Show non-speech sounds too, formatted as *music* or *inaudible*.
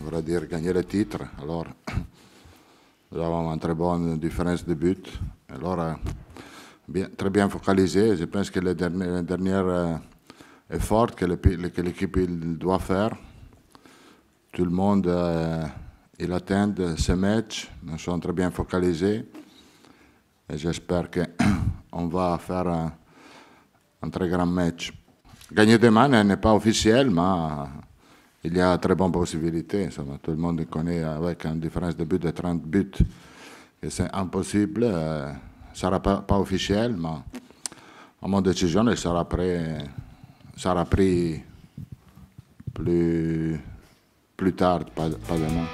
voudrait dire gagner le titre. Alors, *clears throat* nous avons une très bonne différence de but. Alors, euh, très bien focalisé. Je pense que le dernier, euh, effort que l'équipe doit faire, tout le monde euh, il attend ce match. Nous sommes très bien focalisés. Et j'espère qu'on *clears throat* va faire un, un, très grand match. Gagner demain n'est pas officiel, mais il y a très bonnes possibilités, Tout le monde connaît avec une différence de but de 30 buts. c'est impossible. Ce euh, ne sera pas, officiel, mais mon décision, elle sera prêt. sera pris plus, plus tard, pas, pas demain.